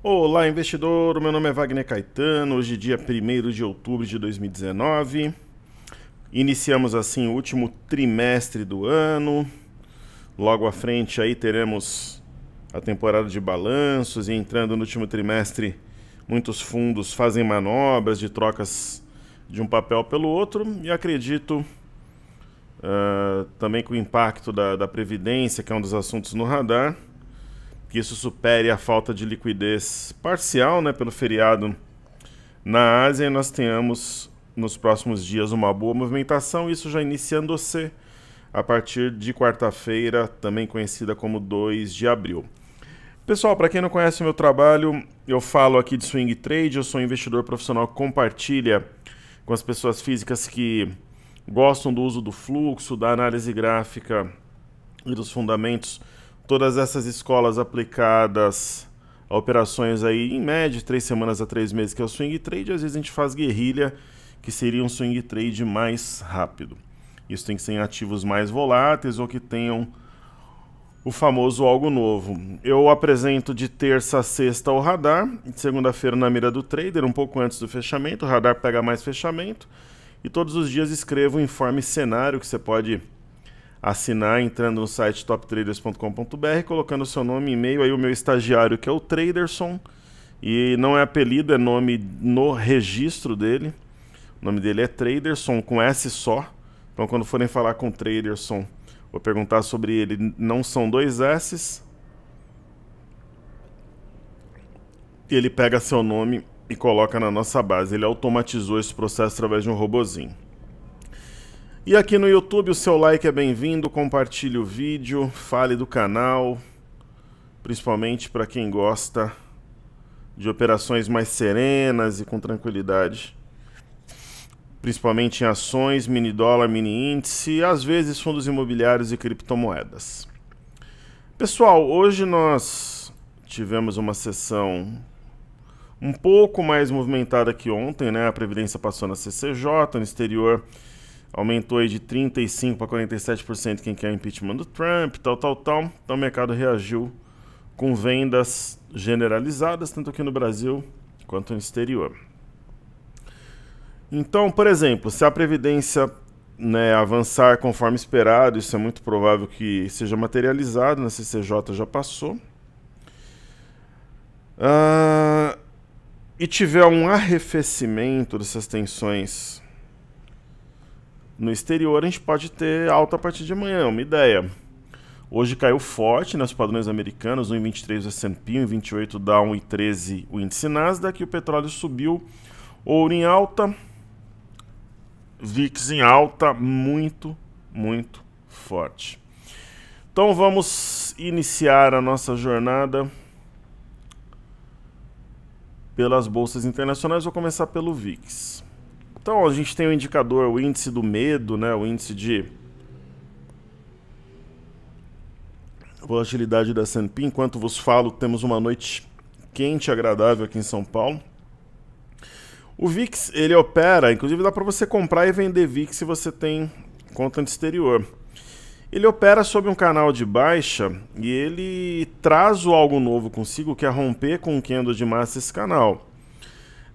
Olá, investidor. Meu nome é Wagner Caetano. Hoje, dia 1 de outubro de 2019. Iniciamos assim o último trimestre do ano. Logo à frente aí teremos a temporada de balanços e entrando no último trimestre, muitos fundos fazem manobras de trocas de um papel pelo outro e acredito uh, também que o impacto da, da previdência, que é um dos assuntos no radar, que isso supere a falta de liquidez parcial né, pelo feriado na Ásia e nós tenhamos nos próximos dias uma boa movimentação, isso já iniciando-se a partir de quarta-feira, também conhecida como 2 de abril. Pessoal, para quem não conhece o meu trabalho, eu falo aqui de swing trade, eu sou um investidor profissional que compartilha com as pessoas físicas que gostam do uso do fluxo, da análise gráfica e dos fundamentos todas essas escolas aplicadas a operações aí em média, três semanas a três meses, que é o swing trade, às vezes a gente faz guerrilha, que seria um swing trade mais rápido. Isso tem que ser em ativos mais voláteis ou que tenham o famoso algo novo. Eu apresento de terça a sexta o radar, de segunda-feira na mira do trader, um pouco antes do fechamento. O radar pega mais fechamento. E todos os dias escrevo um informe cenário que você pode assinar entrando no site toptraders.com.br, colocando seu nome, e-mail, aí o meu estagiário que é o Traderson, e não é apelido, é nome no registro dele. O nome dele é Traderson com S só. Então quando forem falar com o Traderson, vou perguntar sobre ele, não são dois S's. E ele pega seu nome e coloca na nossa base. Ele automatizou esse processo através de um robozinho. E aqui no YouTube o seu like é bem-vindo, compartilhe o vídeo, fale do canal, principalmente para quem gosta de operações mais serenas e com tranquilidade. Principalmente em ações, mini dólar, mini índice e às vezes fundos imobiliários e criptomoedas. Pessoal, hoje nós tivemos uma sessão um pouco mais movimentada que ontem, né? A Previdência passou na CCJ, no exterior aumentou aí de 35% para 47% quem quer impeachment do Trump, tal, tal, tal. Então o mercado reagiu com vendas generalizadas, tanto aqui no Brasil quanto no exterior. Então, por exemplo, se a Previdência né, avançar conforme esperado, isso é muito provável que seja materializado, na né, CCJ já passou. Uh, e tiver um arrefecimento dessas tensões no exterior, a gente pode ter alta a partir de amanhã, é uma ideia. Hoje caiu forte nos padrões americanos, 1,23 o S&P, 1,28 dá 1,13 o índice Nasdaq, o petróleo subiu, ouro em alta, VIX em alta, muito, muito forte. Então vamos iniciar a nossa jornada pelas bolsas internacionais, vou começar pelo VIX. Então a gente tem o um indicador, o índice do medo, né? O índice de volatilidade da S&P. Enquanto vos falo, temos uma noite quente, agradável aqui em São Paulo. O VIX, ele opera, inclusive dá para você comprar e vender VIX se você tem conta no exterior. Ele opera sob um canal de baixa e ele traz o algo novo consigo, que é romper com o candle de massa esse canal.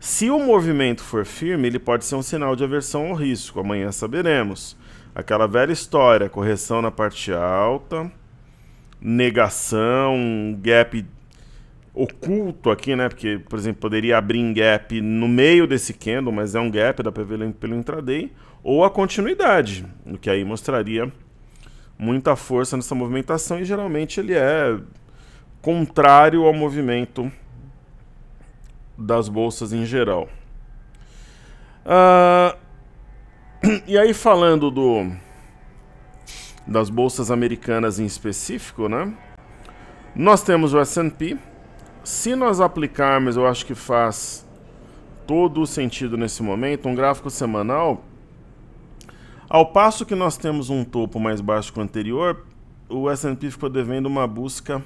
Se o movimento for firme, ele pode ser um sinal de aversão ao risco. Amanhã saberemos. Aquela velha história, correção na parte alta, negação, gap oculto aqui, né? Porque, por exemplo, poderia abrir um gap no meio desse candle, mas é um gap, dá para ver pelo intraday, ou a continuidade, o que aí mostraria muita força nessa movimentação e geralmente ele é contrário ao movimento das bolsas em geral. Ah, e aí falando do das bolsas americanas em específico, né? Nós temos o S&P. Se nós aplicarmos, eu acho que faz todo o sentido nesse momento, um gráfico semanal, ao passo que nós temos um topo mais baixo que o anterior, o S&P ficou devendo uma busca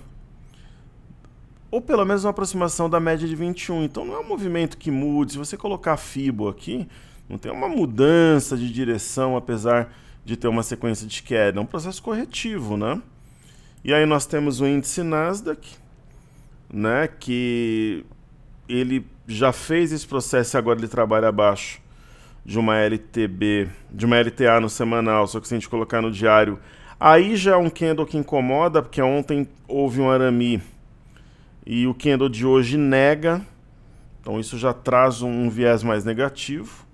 ou pelo menos uma aproximação da média de 21. Então não é um movimento que mude. Se você colocar FIBO aqui, não tem uma mudança de direção, apesar de ter uma sequência de queda. É um processo corretivo, né? E aí nós temos o índice Nasdaq, né, que ele já fez esse processo e agora ele trabalha abaixo de uma LTB, de uma LTA no semanal, só que se a gente colocar no diário, aí já é um candle que incomoda, porque ontem houve um arame e o candle de hoje nega, então isso já traz um, um viés mais negativo.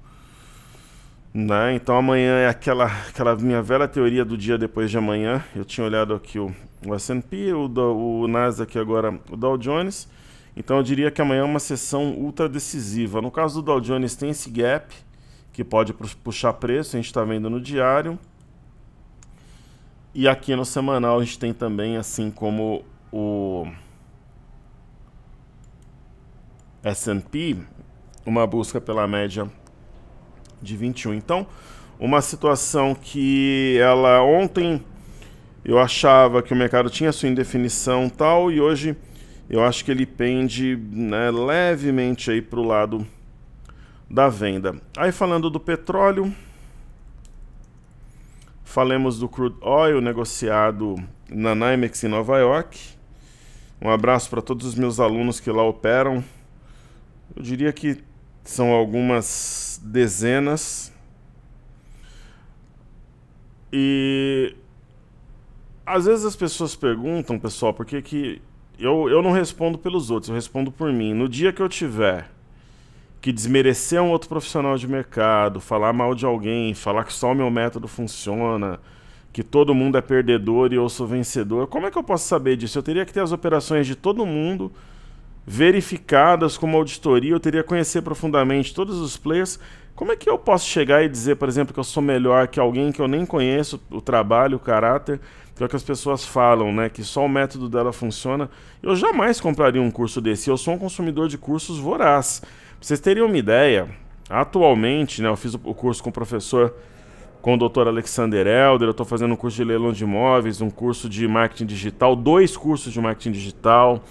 Né? Então amanhã é aquela, aquela minha velha teoria do dia depois de amanhã. Eu tinha olhado aqui o, o S&P, o, o Nasdaq agora o Dow Jones. Então eu diria que amanhã é uma sessão ultra decisiva. No caso do Dow Jones tem esse gap que pode puxar preço, a gente está vendo no diário. E aqui no semanal a gente tem também, assim como o S&P, uma busca pela média de 21. Então, uma situação que ela ontem eu achava que o mercado tinha sua indefinição tal e hoje eu acho que ele pende né, levemente aí para o lado da venda. Aí falando do petróleo, falemos do crude oil negociado na NYMEX em Nova York. Um abraço para todos os meus alunos que lá operam. Eu diria que são algumas dezenas. E às vezes as pessoas perguntam, pessoal, por que que eu, eu não respondo pelos outros, eu respondo por mim. No dia que eu tiver que desmerecer um outro profissional de mercado, falar mal de alguém, falar que só o meu método funciona, que todo mundo é perdedor e eu sou vencedor, como é que eu posso saber disso? Eu teria que ter as operações de todo mundo verificadas como auditoria, eu teria que conhecer profundamente todos os players. Como é que eu posso chegar e dizer, por exemplo, que eu sou melhor que alguém que eu nem conheço o trabalho, o caráter, que é o que as pessoas falam, né? Que só o método dela funciona. Eu jamais compraria um curso desse. Eu sou um consumidor de cursos voraz. Pra vocês terem uma ideia, atualmente, né? Eu fiz o curso com o professor, com o Dr. Alexander Elder. Eu estou fazendo um curso de leilão de imóveis, um curso de marketing digital, dois cursos de marketing digital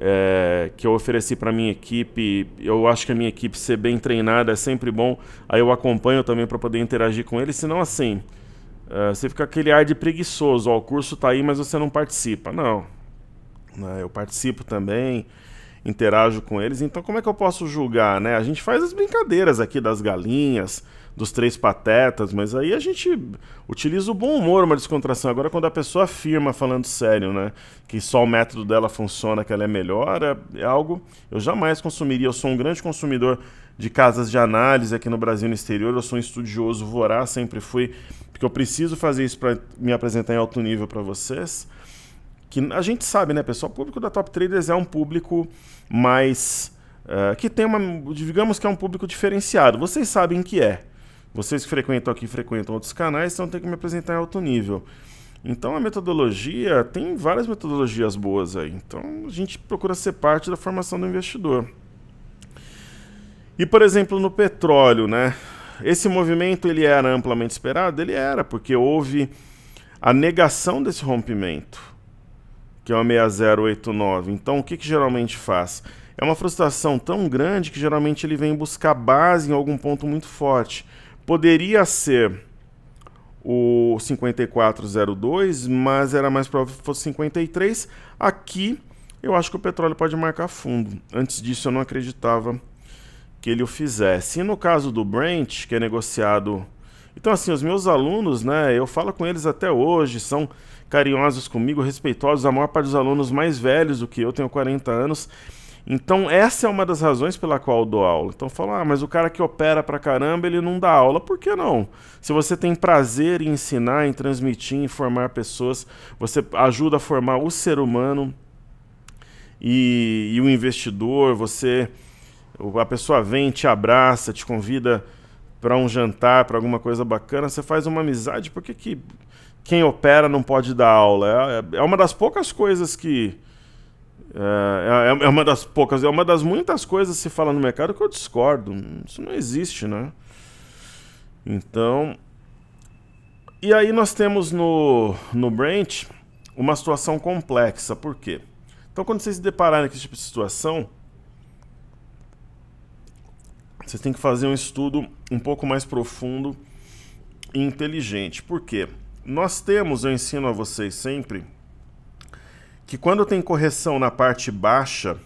é, que eu ofereci para minha equipe. Eu acho que a minha equipe ser bem treinada é sempre bom. Aí eu acompanho também para poder interagir com eles. Senão, assim, é, você fica aquele ar de preguiçoso. Ó, o curso tá aí, mas você não participa. Não. Né, eu participo também, interajo com eles. Então, como é que eu posso julgar, né? A gente faz as brincadeiras aqui das galinhas dos três patetas, mas aí a gente utiliza o bom humor, uma descontração. Agora, quando a pessoa afirma, falando sério, né, que só o método dela funciona, que ela é melhor, é, é algo eu jamais consumiria. Eu sou um grande consumidor de casas de análise aqui no Brasil e no exterior, eu sou um estudioso voraz, sempre fui, porque eu preciso fazer isso para me apresentar em alto nível para vocês. Que a gente sabe, né, pessoal? O público da Top Traders é um público mais. Uh, que tem uma. Digamos que é um público diferenciado. Vocês sabem que é vocês que frequentam aqui frequentam outros canais, então tem que me apresentar em alto nível. Então a metodologia tem várias metodologias boas aí. Então a gente procura ser parte da formação do investidor. E por exemplo no petróleo, né? Esse movimento ele era amplamente esperado, ele era porque houve a negação desse rompimento, que é o 6089. Então o que, que geralmente faz? É uma frustração tão grande que geralmente ele vem buscar base em algum ponto muito forte. Poderia ser o 5402, mas era mais provável que fosse 53. Aqui eu acho que o petróleo pode marcar fundo. Antes disso eu não acreditava que ele o fizesse. E no caso do Brent, que é negociado. Então, assim, os meus alunos, né, eu falo com eles até hoje, são carinhosos comigo, respeitosos. A maior parte dos alunos mais velhos do que eu, tenho 40 anos. Então, essa é uma das razões pela qual eu dou aula. Então, fala, ah, mas o cara que opera pra caramba, ele não dá aula. Por que não? Se você tem prazer em ensinar, em transmitir, em formar pessoas, você ajuda a formar o ser humano e, e o investidor, você. A pessoa vem, te abraça, te convida para um jantar, para alguma coisa bacana, você faz uma amizade. Por que, que quem opera não pode dar aula? É, é, é uma das poucas coisas que é, é, é, uma das poucas, é uma das muitas coisas que se fala no mercado que eu discordo. Isso não existe, né? Então. E aí nós temos no, no Brent uma situação complexa. Por quê? Então quando vocês se depararem com esse tipo de situação, vocês têm que fazer um estudo um pouco mais profundo e inteligente. Por quê? Nós temos, eu ensino a vocês sempre que quando tem correção na parte baixa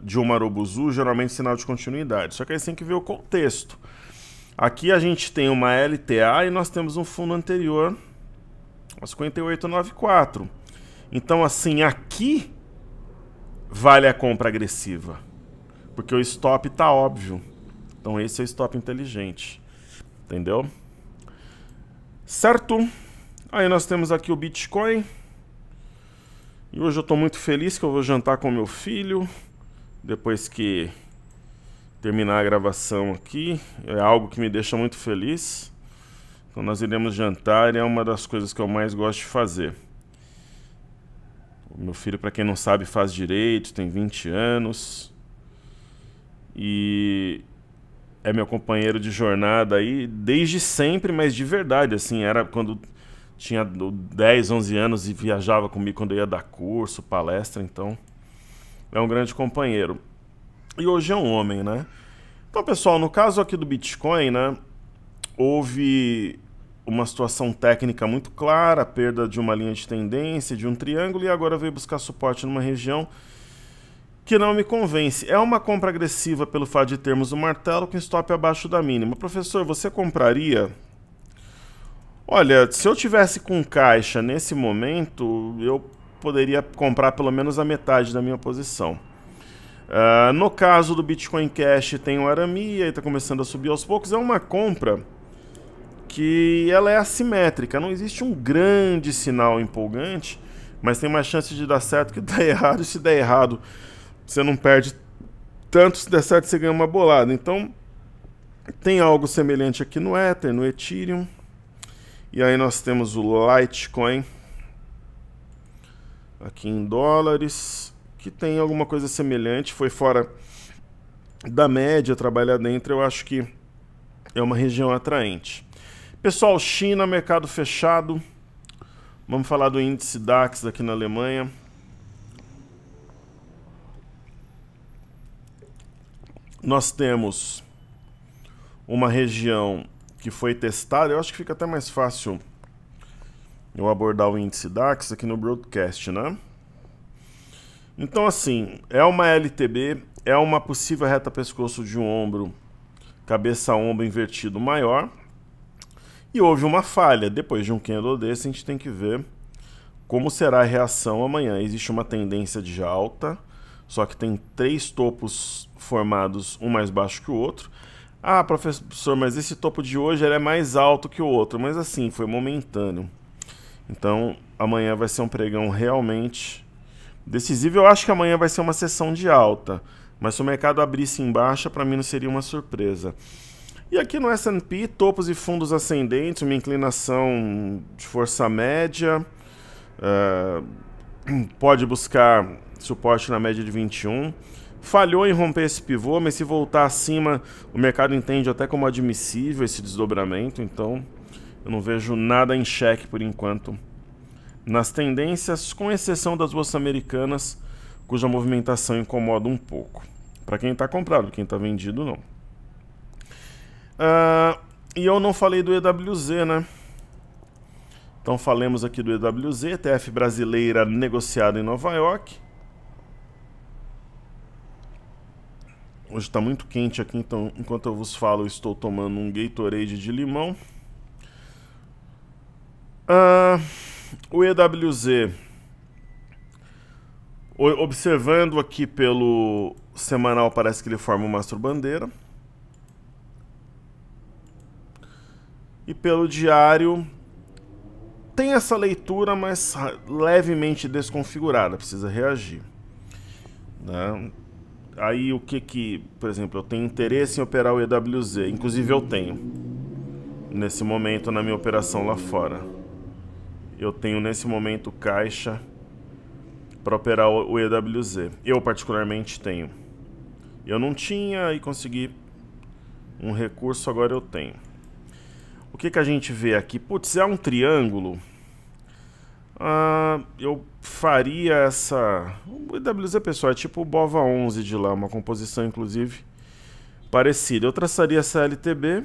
de um marobuzu, geralmente é sinal de continuidade. Só que aí você tem que ver o contexto. Aqui a gente tem uma LTA e nós temos um fundo anterior 5894. Então, assim, aqui vale a compra agressiva, porque o stop está óbvio. Então, esse é o stop inteligente, entendeu? Certo? Aí nós temos aqui o Bitcoin. E hoje eu estou muito feliz que eu vou jantar com meu filho. Depois que terminar a gravação aqui. É algo que me deixa muito feliz. Então nós iremos jantar e é uma das coisas que eu mais gosto de fazer. O meu filho, para quem não sabe, faz direito, tem 20 anos. E é meu companheiro de jornada aí desde sempre, mas de verdade, assim, era quando tinha 10, 11 anos e viajava comigo quando eu ia dar curso, palestra, então é um grande companheiro. E hoje é um homem, né? Então, pessoal, no caso aqui do Bitcoin, né, houve uma situação técnica muito clara, perda de uma linha de tendência, de um triângulo, e agora veio buscar suporte numa região que não me convence. É uma compra agressiva pelo fato de termos um martelo com stop abaixo da mínima. Professor, você compraria Olha, se eu tivesse com caixa nesse momento, eu poderia comprar pelo menos a metade da minha posição. Uh, no caso do Bitcoin Cash tem o Arami, aí está começando a subir aos poucos. É uma compra que ela é assimétrica, não existe um grande sinal empolgante, mas tem mais chance de dar certo que dar errado. E se der errado, você não perde tanto, se der certo, você ganha uma bolada. Então, tem algo semelhante aqui no Ether, no Ethereum. E aí nós temos o Litecoin aqui em dólares, que tem alguma coisa semelhante, foi fora da média trabalhar dentro, eu acho que é uma região atraente. Pessoal, China, mercado fechado. Vamos falar do índice DAX aqui na Alemanha. Nós temos uma região que foi testada, eu acho que fica até mais fácil eu abordar o índice DAX aqui no broadcast, né? Então, assim, é uma LTB, é uma possível reta pescoço de um ombro, cabeça-ombro invertido maior. E houve uma falha. Depois de um candle desse, a gente tem que ver como será a reação amanhã. Existe uma tendência de alta, só que tem três topos formados, um mais baixo que o outro. Ah, professor, mas esse topo de hoje é mais alto que o outro. Mas assim, foi momentâneo. Então, amanhã vai ser um pregão realmente decisivo. Eu acho que amanhã vai ser uma sessão de alta. Mas se o mercado abrisse em baixa, para mim não seria uma surpresa. E aqui no S&P, topos e fundos ascendentes, uma inclinação de força média. Uh, pode buscar suporte na média de 21 falhou em romper esse pivô, mas se voltar acima, o mercado entende até como admissível esse desdobramento, então eu não vejo nada em xeque por enquanto. Nas tendências, com exceção das bolsas americanas, cuja movimentação incomoda um pouco. Para quem está comprado, quem está vendido, não. Uh, e eu não falei do EWZ, né? Então falemos aqui do EWZ, ETF brasileira negociada em Nova York. Hoje está muito quente aqui, então enquanto eu vos falo, eu estou tomando um Gatorade de limão. Ah, o EWZ, observando aqui pelo semanal, parece que ele forma o mastro bandeira. E pelo diário, tem essa leitura, mas levemente desconfigurada, precisa reagir. Né? aí o que que, por exemplo, eu tenho interesse em operar o EWZ, inclusive eu tenho nesse momento na minha operação lá fora. Eu tenho nesse momento caixa para operar o EWZ. Eu particularmente tenho. Eu não tinha e consegui um recurso, agora eu tenho. O que que a gente vê aqui? Putz, é um triângulo Uh, eu faria essa. O IWZ, pessoal, é tipo o Bova 11 de lá, uma composição, inclusive, parecida. Eu traçaria essa LTB,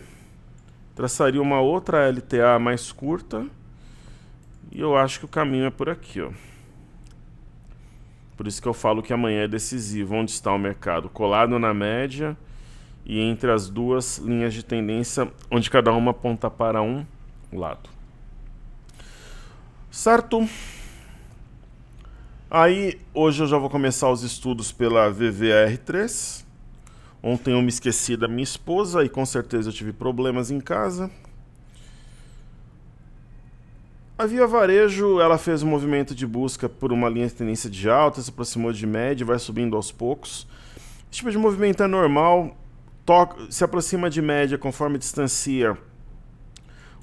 traçaria uma outra LTA mais curta, e eu acho que o caminho é por aqui, ó. Por isso que eu falo que amanhã é decisivo. Onde está o mercado? Colado na média e entre as duas linhas de tendência, onde cada uma aponta para um lado. Certo? Aí, hoje eu já vou começar os estudos pela VVR3. Ontem eu me esqueci da minha esposa e com certeza eu tive problemas em casa. A Via Varejo, ela fez um movimento de busca por uma linha de tendência de alta, se aproximou de média, vai subindo aos poucos. Esse tipo de movimento é normal, toca, se aproxima de média conforme distancia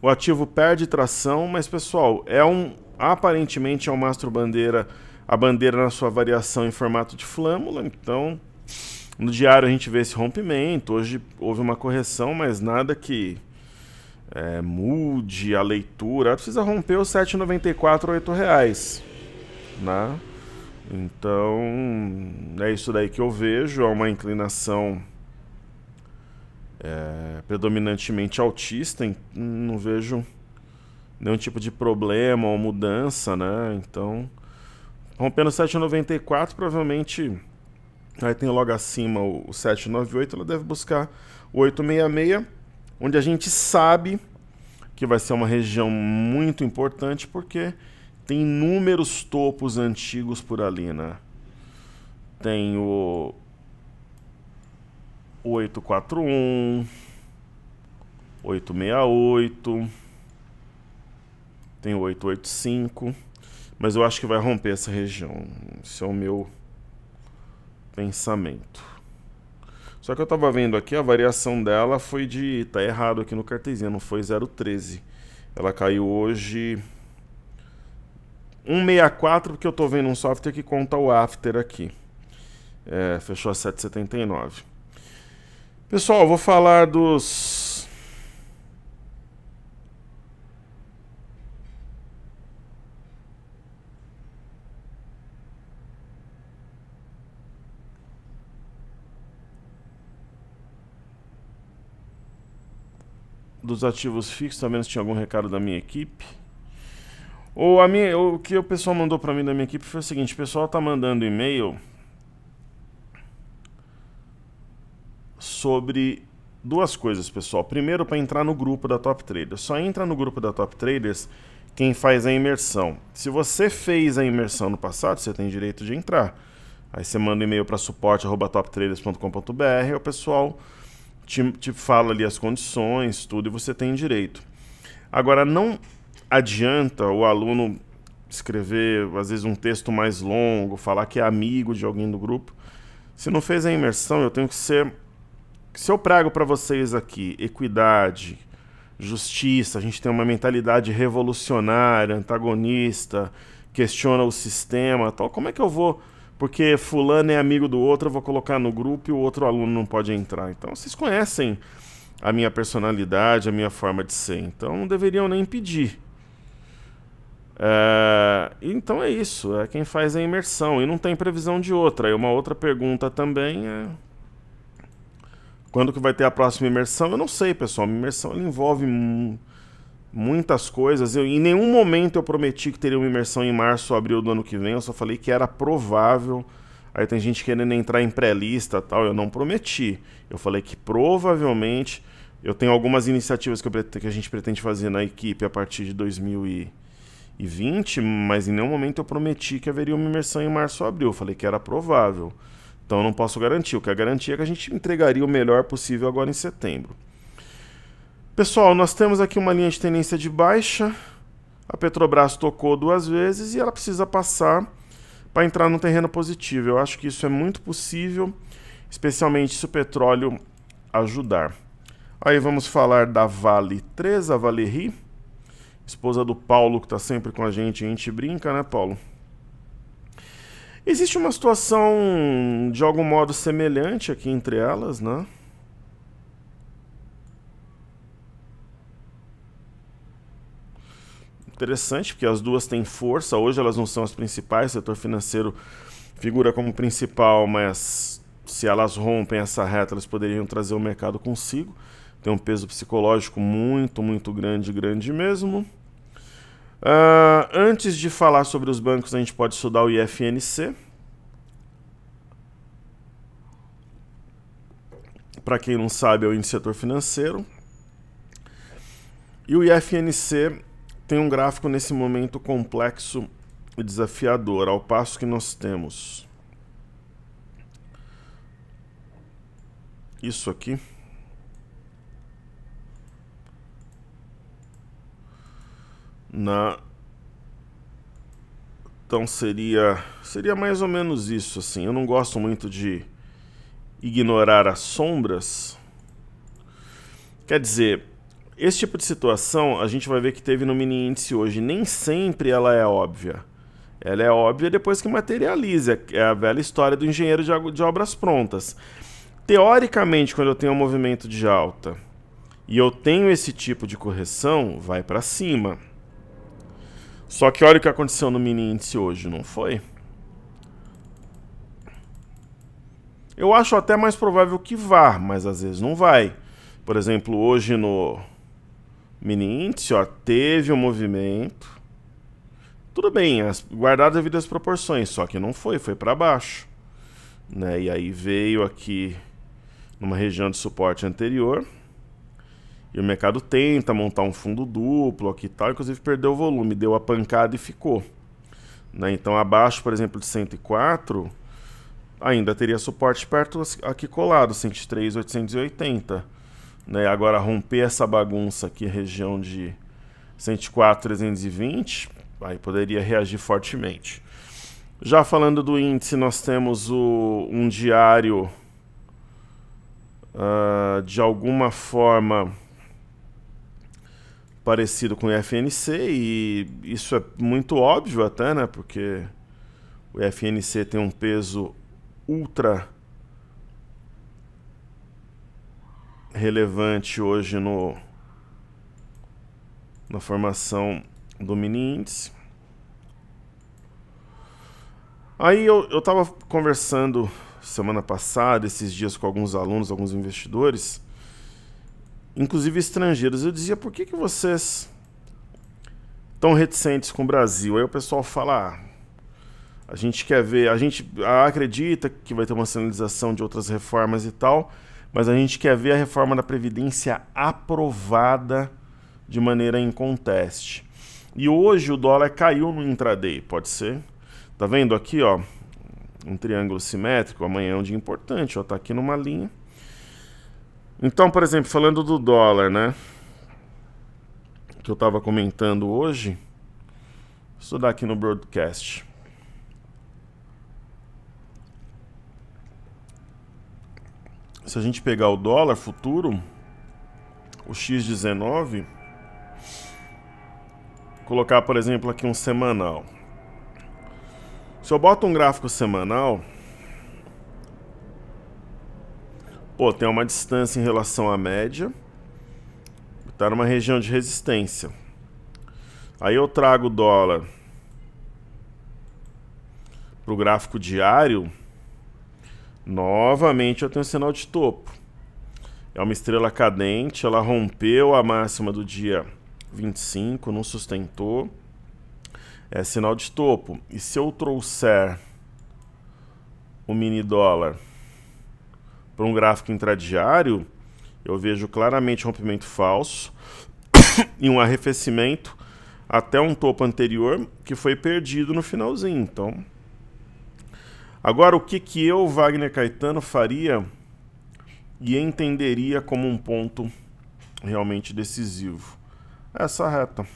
o ativo perde tração, mas pessoal, é um aparentemente é um mastro bandeira, a bandeira na sua variação em formato de flâmula, então no diário a gente vê esse rompimento, hoje houve uma correção, mas nada que é, mude a leitura, precisa romper os 7,94 a R$ reais, né? Então, é isso daí que eu vejo, é uma inclinação é, predominantemente autista, não vejo nenhum tipo de problema ou mudança, né? Então, rompendo 794, provavelmente aí tem logo acima o 798, ela deve buscar o 866, onde a gente sabe que vai ser uma região muito importante porque tem inúmeros topos antigos por ali, né? Tem o 841, 868, tem 885, mas eu acho que vai romper essa região. Esse é o meu pensamento. Só que eu estava vendo aqui, a variação dela foi de... tá errado aqui no cartezinho não foi 0,13. Ela caiu hoje 164, porque eu estou vendo um software que conta o after aqui. É, fechou a 779. Pessoal, vou falar dos. Dos ativos fixos, também menos tinha algum recado da minha equipe. Ou a minha, o que o pessoal mandou para mim da minha equipe foi o seguinte: o pessoal tá mandando e-mail sobre duas coisas, pessoal. Primeiro, para entrar no grupo da Top Traders. Só entra no grupo da Top Traders quem faz a imersão. Se você fez a imersão no passado, você tem direito de entrar. Aí você manda um e-mail para suporte.toptraders.com.br o pessoal te, te fala ali as condições, tudo, e você tem direito. Agora, não adianta o aluno escrever, às vezes, um texto mais longo, falar que é amigo de alguém do grupo. Se não fez a imersão, eu tenho que ser se eu prego para vocês aqui equidade, justiça, a gente tem uma mentalidade revolucionária, antagonista, questiona o sistema, tal, como é que eu vou porque fulano é amigo do outro, eu vou colocar no grupo e o outro aluno não pode entrar. Então vocês conhecem a minha personalidade, a minha forma de ser. Então não deveriam nem pedir. É... então é isso, é quem faz a imersão e não tem previsão de outra. E uma outra pergunta também é quando que vai ter a próxima imersão? Eu não sei, pessoal. Minha imersão envolve muitas coisas. Eu, em nenhum momento eu prometi que teria uma imersão em março ou abril do ano que vem. Eu só falei que era provável. Aí tem gente querendo entrar em pré-lista tal. Eu não prometi. Eu falei que provavelmente eu tenho algumas iniciativas que, eu, que a gente pretende fazer na equipe a partir de 2020, mas em nenhum momento eu prometi que haveria uma imersão em março ou abril. Eu falei que era provável. Então eu não posso garantir. O que é garantia é que a gente entregaria o melhor possível agora em setembro. Pessoal, nós temos aqui uma linha de tendência de baixa. A Petrobras tocou duas vezes e ela precisa passar para entrar no terreno positivo. Eu acho que isso é muito possível, especialmente se o petróleo ajudar. Aí vamos falar da Vale 3, a Valerie, esposa do Paulo que está sempre com a gente. A gente brinca, né, Paulo? Existe uma situação de algum modo semelhante aqui entre elas, né? Interessante, porque as duas têm força. Hoje elas não são as principais. O setor financeiro figura como principal, mas se elas rompem essa reta, elas poderiam trazer o mercado consigo. Tem um peso psicológico muito, muito grande, grande mesmo. Uh, antes de falar sobre os bancos, a gente pode estudar o IFNC. Para quem não sabe, é o Índice Setor Financeiro. E o IFNC tem um gráfico nesse momento complexo e desafiador, ao passo que nós temos isso aqui. na então seria seria mais ou menos isso assim. Eu não gosto muito de ignorar as sombras. Quer dizer, esse tipo de situação a gente vai ver que teve no mini índice hoje. Nem sempre ela é óbvia. Ela é óbvia depois que materializa. É a velha história do engenheiro de obras prontas. Teoricamente, quando eu tenho um movimento de alta e eu tenho esse tipo de correção, vai para cima. Só que olha o que aconteceu no mini índice hoje, não foi? Eu acho até mais provável que vá, mas às vezes não vai. Por exemplo, hoje no mini índice, ó, teve um movimento. Tudo bem, as, guardado devido às proporções, só que não foi, foi para baixo. Né? E aí veio aqui numa região de suporte anterior. E o mercado tenta montar um fundo duplo aqui e tal, inclusive perdeu o volume, deu a pancada e ficou. Né? Então, abaixo, por exemplo, de 104, ainda teria suporte perto aqui colado, 103, 880. Né? Agora, romper essa bagunça aqui, região de 104, 320, aí poderia reagir fortemente. Já falando do índice, nós temos o, um diário uh, de alguma forma parecido com o FNC e isso é muito óbvio até, né? Porque o FNC tem um peso ultra relevante hoje no na formação do mini índice. Aí eu eu estava conversando semana passada, esses dias com alguns alunos, alguns investidores inclusive estrangeiros. Eu dizia, por que, que vocês estão reticentes com o Brasil? Aí o pessoal fala, ah, a gente quer ver, a gente acredita que vai ter uma sinalização de outras reformas e tal, mas a gente quer ver a reforma da Previdência aprovada de maneira inconteste. E hoje o dólar caiu no intraday, pode ser? Tá vendo aqui, ó, um triângulo simétrico, amanhã é um dia importante, ó, tá aqui numa linha. Então, por exemplo, falando do dólar, né? Que eu estava comentando hoje. Vou estudar aqui no broadcast. Se a gente pegar o dólar futuro, o X19, colocar, por exemplo, aqui um semanal. Se eu boto um gráfico semanal, Pô, tem uma distância em relação à média. Está numa região de resistência. Aí eu trago o dólar para o gráfico diário. Novamente eu tenho um sinal de topo. É uma estrela cadente, ela rompeu a máxima do dia 25, não sustentou. É sinal de topo. E se eu trouxer o mini dólar para um gráfico intradiário, eu vejo claramente rompimento falso e um arrefecimento até um topo anterior que foi perdido no finalzinho. Então, agora o que que eu, Wagner Caetano, faria e entenderia como um ponto realmente decisivo? Essa reta.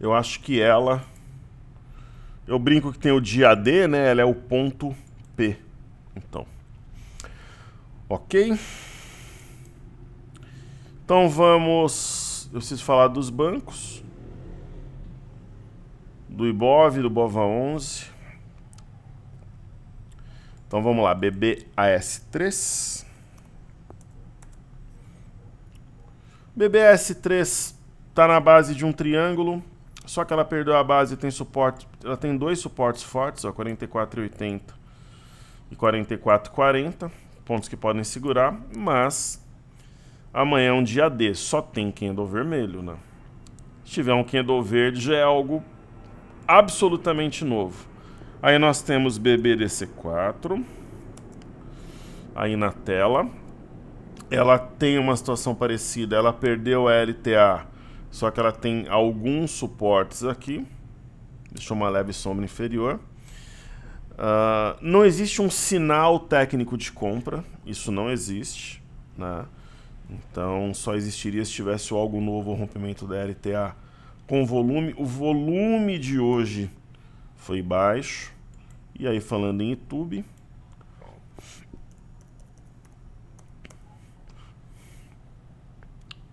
Eu acho que ela. Eu brinco que tem o dia D, né? Ela é o ponto P. Então. Ok. Então vamos. Eu preciso falar dos bancos. Do Ibov, do Bova 11. Então vamos lá, BBAS3. bbas 3 está na base de um triângulo só que ela perdeu a base e tem suporte. Ela tem dois suportes fortes, ó, 44,80 e 44,40. Pontos que podem segurar, mas amanhã é um dia D. Só tem candle vermelho, né? Se tiver um candle verde, já é algo absolutamente novo. Aí nós temos BBDC4 aí na tela. Ela tem uma situação parecida, ela perdeu a LTA só que ela tem alguns suportes aqui. Deixou uma leve sombra inferior. Uh, não existe um sinal técnico de compra. Isso não existe. Né? Então só existiria se tivesse algo novo, o rompimento da LTA com volume. O volume de hoje foi baixo. E aí falando em YouTube,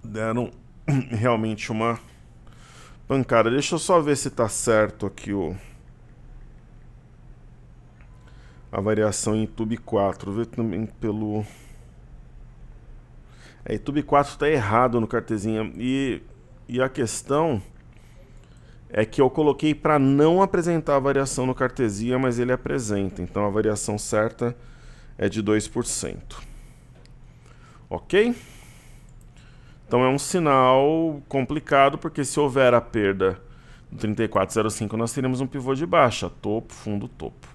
deram realmente uma pancada. Deixa eu só ver se está certo aqui o a variação em tube 4. Vê também pelo é, tube 4 está errado no cartezinha e e a questão é que eu coloquei para não apresentar a variação no cartesia, mas ele apresenta. Então a variação certa é de 2%. OK? Então é um sinal complicado, porque se houver a perda do 3405, nós teríamos um pivô de baixa, topo, fundo, topo.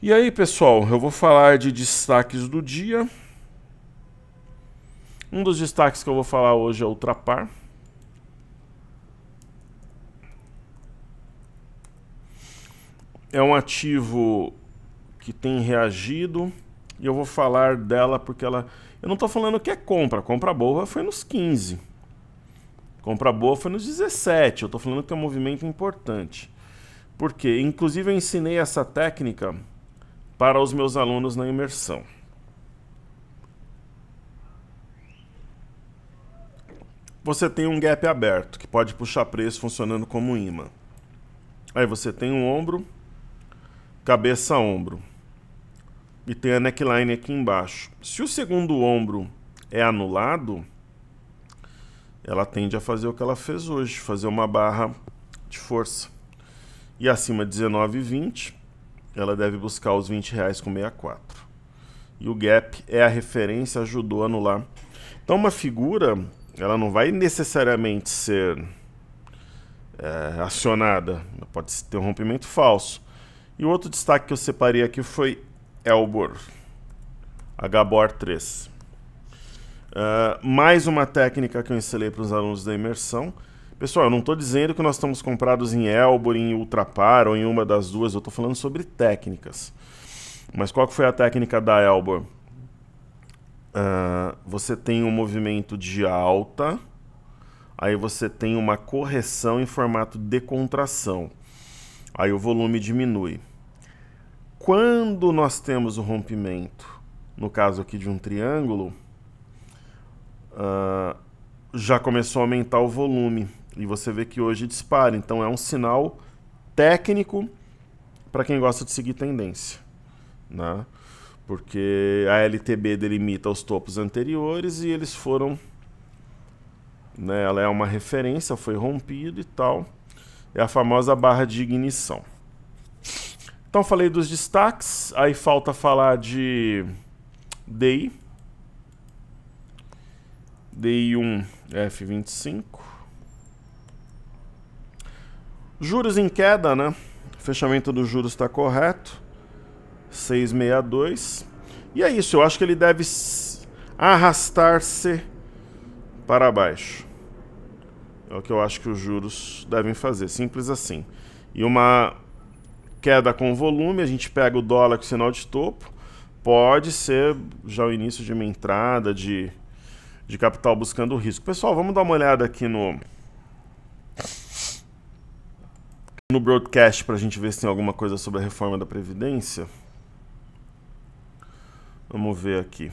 E aí, pessoal, eu vou falar de destaques do dia. Um dos destaques que eu vou falar hoje é o Trapar. É um ativo que tem reagido e eu vou falar dela porque ela. Eu não estou falando que é compra. Compra boa foi nos 15. Compra boa foi nos 17. Eu estou falando que é um movimento importante. Por quê? Inclusive, eu ensinei essa técnica para os meus alunos na imersão. Você tem um gap aberto que pode puxar preço funcionando como imã. Aí você tem um ombro, cabeça-ombro e tem a neckline aqui embaixo. Se o segundo ombro é anulado, ela tende a fazer o que ela fez hoje, fazer uma barra de força. E acima de 19,20, ela deve buscar os 20 reais com 64. E o gap é a referência, ajudou a anular. Então uma figura, ela não vai necessariamente ser é, acionada, pode ter um rompimento falso. E o outro destaque que eu separei aqui foi Elbor. HBOR 3. Uh, ah, mais uma técnica que eu ensinei para os alunos da imersão. Pessoal, eu não estou dizendo que nós estamos comprados em Elbor, em Ultrapar ou em uma das duas. Eu estou falando sobre técnicas. Mas qual que foi a técnica da Elbor? Uh, você tem um movimento de alta, aí você tem uma correção em formato de contração. Aí o volume diminui. Quando nós temos o rompimento, no caso aqui de um triângulo, uh, já começou a aumentar o volume. E você vê que hoje dispara. Então é um sinal técnico para quem gosta de seguir tendência. Né? Porque a LTB delimita os topos anteriores e eles foram. Né, ela é uma referência, foi rompido e tal. É a famosa barra de ignição. Então falei dos destaques, aí falta falar de DI. DI1 F25. Juros em queda, né? O fechamento dos juros está correto. 662. E é isso, eu acho que ele deve arrastar-se para baixo. É o que eu acho que os juros devem fazer, simples assim. E uma queda com volume, a gente pega o dólar com sinal de topo, pode ser já o início de uma entrada de, de capital buscando risco. Pessoal, vamos dar uma olhada aqui no no broadcast para a gente ver se tem alguma coisa sobre a reforma da Previdência. Vamos ver aqui.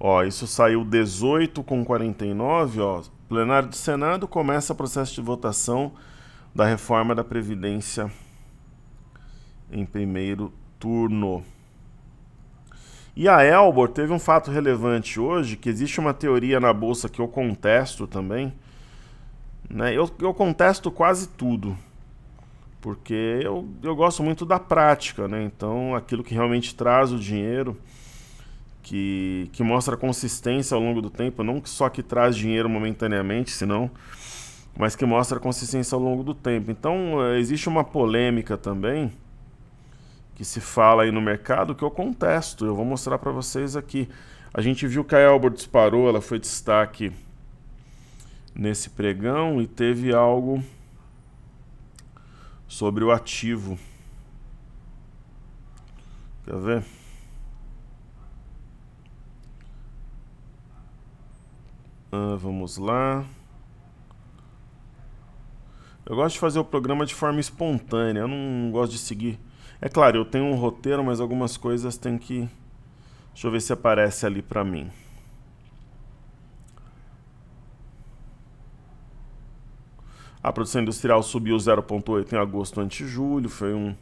Ó, isso saiu 18 com 49, ó. Plenário do Senado começa o processo de votação da reforma da Previdência em primeiro turno. E a Elbor teve um fato relevante hoje, que existe uma teoria na Bolsa que eu contesto também. Né? Eu, eu contesto quase tudo, porque eu, eu gosto muito da prática, né? então aquilo que realmente traz o dinheiro que, que mostra consistência ao longo do tempo, não só que traz dinheiro momentaneamente, senão, mas que mostra consistência ao longo do tempo. Então, eh, existe uma polêmica também que se fala aí no mercado que eu contesto, eu vou mostrar para vocês aqui. A gente viu que a Elbor disparou, ela foi destaque nesse pregão e teve algo sobre o ativo. Quer ver? Ah, vamos lá. Eu gosto de fazer o programa de forma espontânea, eu não gosto de seguir. É claro, eu tenho um roteiro, mas algumas coisas tem que. Deixa eu ver se aparece ali para mim. A produção industrial subiu 0,8 em agosto ante julho, foi um,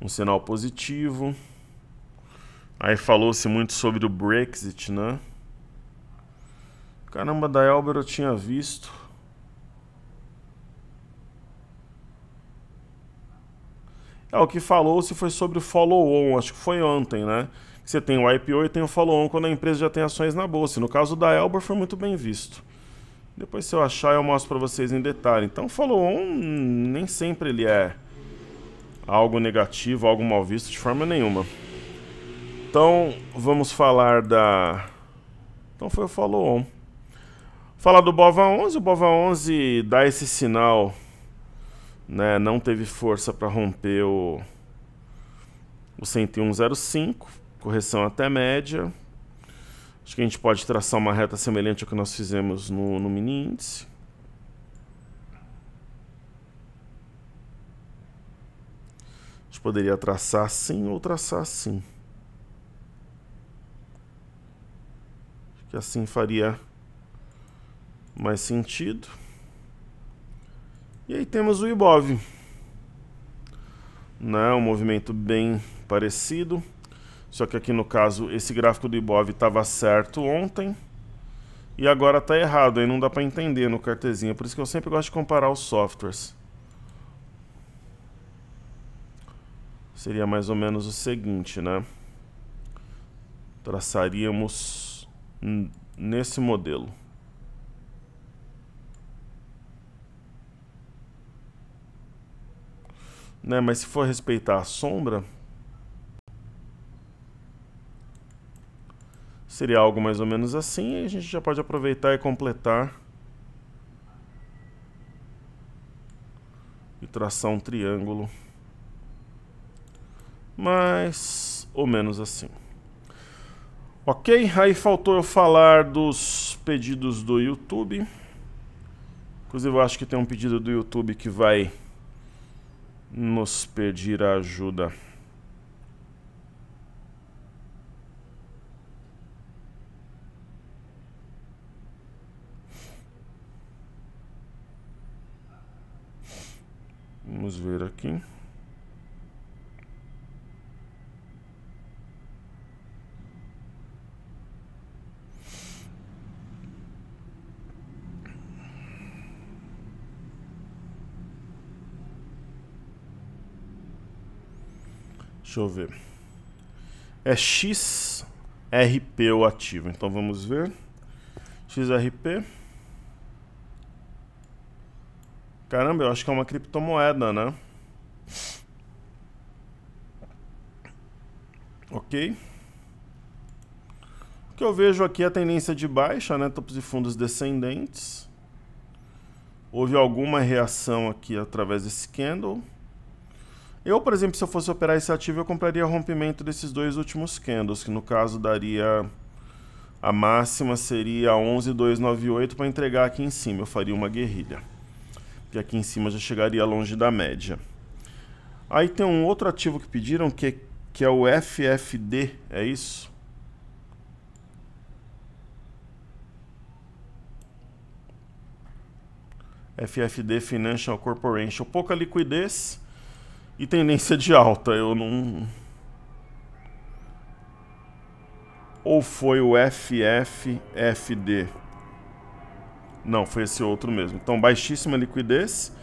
um sinal positivo. Aí falou-se muito sobre o Brexit, né? Caramba, da Elber eu tinha visto. É, o que falou-se foi sobre o follow-on, acho que foi ontem, né? Você tem o IPO e tem o follow-on quando a empresa já tem ações na bolsa. No caso da Elber foi muito bem visto. Depois se eu achar eu mostro para vocês em detalhe. Então follow-on hum, nem sempre ele é algo negativo, algo mal visto de forma nenhuma. Então vamos falar da... Então foi o follow-on. Falar do Bova 11, o Bova 11 dá esse sinal, né? Não teve força para romper o o 10105, correção até média. Acho que a gente pode traçar uma reta semelhante ao que nós fizemos no, no mini índice. A gente poderia traçar assim ou traçar assim. Acho que assim faria mais sentido. E aí temos o Ibov. Né? Um movimento bem parecido. Só que aqui no caso, esse gráfico do Ibov estava certo ontem e agora está errado, aí não dá para entender no cartezinho. Por isso que eu sempre gosto de comparar os softwares. Seria mais ou menos o seguinte, né? Traçaríamos nesse modelo. Né? Mas se for respeitar a sombra, seria algo mais ou menos assim. E a gente já pode aproveitar e completar. E traçar um triângulo. Mais ou menos assim. Ok, aí faltou eu falar dos pedidos do YouTube. Inclusive, eu acho que tem um pedido do YouTube que vai nos pedir ajuda. Vamos ver aqui. Deixa eu ver. É XRP o ativo. Então vamos ver. XRP. Caramba, eu acho que é uma criptomoeda, né? Ok. O que eu vejo aqui é a tendência de baixa, né? Topos e fundos descendentes. Houve alguma reação aqui através desse candle. Eu, por exemplo, se eu fosse operar esse ativo, eu compraria rompimento desses dois últimos candles, que no caso daria... A máxima seria 11,298 para entregar aqui em cima. Eu faria uma guerrilha. Porque aqui em cima já chegaria longe da média. Aí tem um outro ativo que pediram, que, é, que é o FFD, é isso? FFD Financial Corporation. Pouca liquidez e tendência de alta. Eu não. Ou foi o FFFD? Não, foi esse outro mesmo. Então, baixíssima liquidez.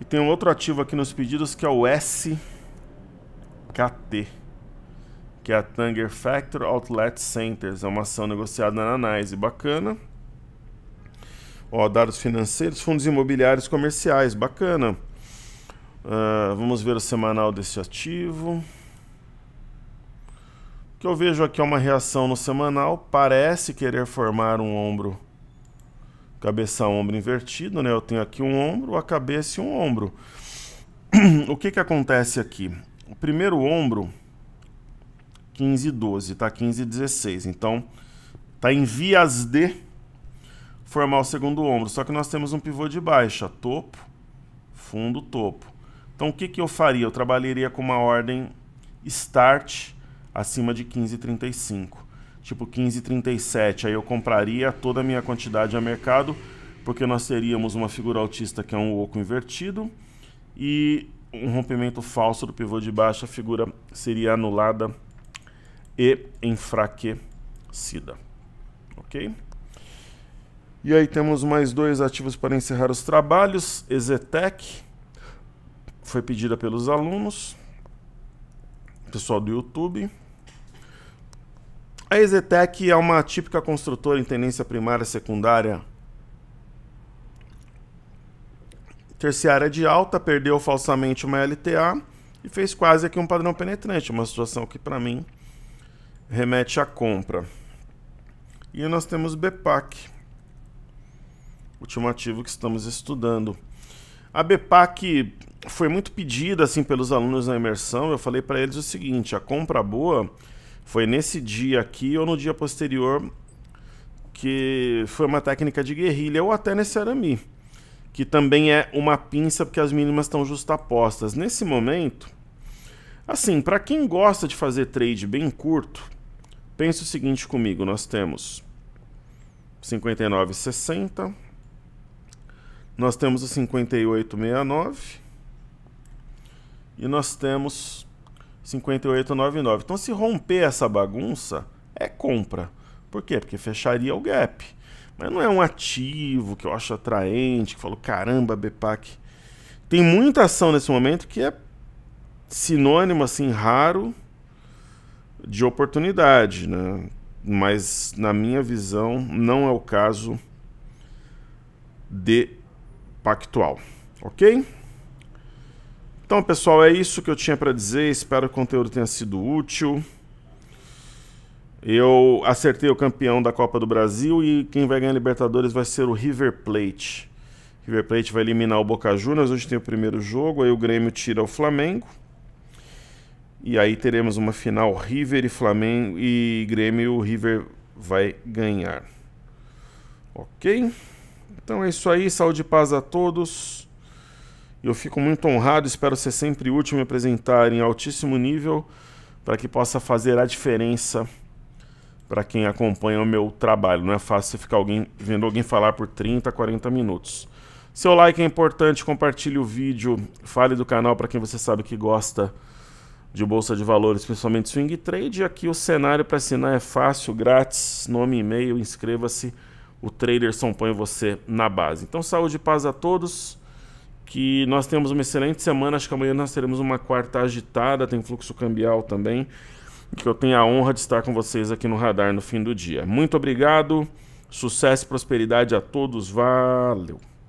E tem um outro ativo aqui nos pedidos que é o SKT, que é a Tanger Factor Outlet Centers. É uma ação negociada na Ananise. Bacana. Ó, dados financeiros, fundos imobiliários comerciais. Bacana. Uh, vamos ver o semanal desse ativo. O que eu vejo aqui é uma reação no semanal. Parece querer formar um ombro, cabeça ombro invertido, né? Eu tenho aqui um ombro, a cabeça e um ombro. o que que acontece aqui? O primeiro ombro, 15 e 12, tá? 15 e 16. Então, tá em vias de formar o segundo ombro. Só que nós temos um pivô de baixa, topo, fundo, topo. Então o que, que eu faria? Eu trabalharia com uma ordem start acima de 15,35. Tipo 15,37. Aí eu compraria toda a minha quantidade a mercado, porque nós teríamos uma figura altista que é um oco invertido e um rompimento falso do pivô de baixo, a figura seria anulada e enfraquecida. Ok? E aí temos mais dois ativos para encerrar os trabalhos: eztec foi pedida pelos alunos, pessoal do YouTube. A Exetec é uma típica construtora em tendência primária, secundária, terciária de alta, perdeu falsamente uma LTA e fez quase aqui um padrão penetrante, uma situação que para mim remete à compra. E nós temos BPAC, último ativo que estamos estudando. A BPAC foi muito pedida assim pelos alunos na imersão. Eu falei para eles o seguinte: a compra boa foi nesse dia aqui ou no dia posterior que foi uma técnica de guerrilha ou até nesse arame, que também é uma pinça porque as mínimas estão justapostas. Nesse momento, assim, para quem gosta de fazer trade bem curto, pense o seguinte comigo, nós temos 59,60, nós temos o 58,69 e nós temos 58,99. Então, se romper essa bagunça, é compra. Por quê? Porque fecharia o gap. Mas não é um ativo que eu acho atraente, que falo, caramba, BPAC. Tem muita ação nesse momento que é sinônimo, assim, raro de oportunidade, né? Mas, na minha visão, não é o caso de Pactual, ok? Então, pessoal, é isso que eu tinha para dizer. Espero que o conteúdo tenha sido útil. Eu acertei o campeão da Copa do Brasil e quem vai ganhar a Libertadores vai ser o River Plate. River Plate vai eliminar o Boca Juniors. Hoje tem o primeiro jogo, aí o Grêmio tira o Flamengo. E aí teremos uma final River e Flamengo e Grêmio, o River vai ganhar. OK? Então é isso aí, saúde e paz a todos eu fico muito honrado, espero ser sempre útil me apresentar em altíssimo nível para que possa fazer a diferença para quem acompanha o meu trabalho. Não é fácil ficar alguém, vendo alguém falar por 30, 40 minutos. Seu like é importante, compartilhe o vídeo, fale do canal para quem você sabe que gosta de bolsa de valores, principalmente swing trade. Aqui o cenário para assinar é fácil, grátis, nome, e-mail, inscreva-se. O trader São põe você na base. Então, saúde e paz a todos que nós temos uma excelente semana. Acho que amanhã nós teremos uma quarta agitada, tem fluxo cambial também, que eu tenho a honra de estar com vocês aqui no radar no fim do dia. Muito obrigado, sucesso e prosperidade a todos. Valeu!